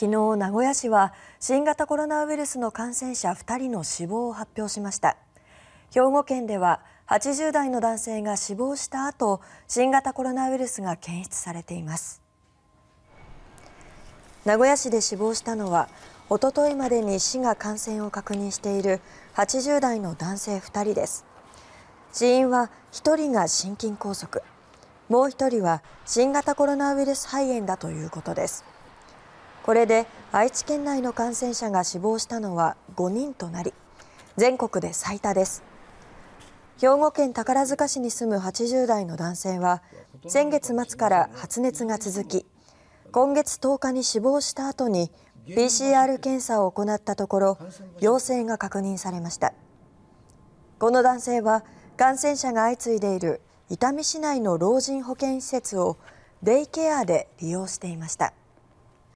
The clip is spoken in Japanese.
昨日、名古屋市は新型コロナウイルスの感染者2人の死亡を発表しました。兵庫県では80代の男性が死亡した後、新型コロナウイルスが検出されています。名古屋市で死亡したのは、おとといまでに市が感染を確認している80代の男性2人です。死因は1人が心筋梗塞、もう1人は新型コロナウイルス肺炎だということです。これで愛知県内の感染者が死亡したのは5人となり全国で最多です兵庫県宝塚市に住む80代の男性は先月末から発熱が続き今月10日に死亡した後に PCR 検査を行ったところ陽性が確認されましたこの男性は感染者が相次いでいる伊丹市内の老人保健施設をデイケアで利用していました。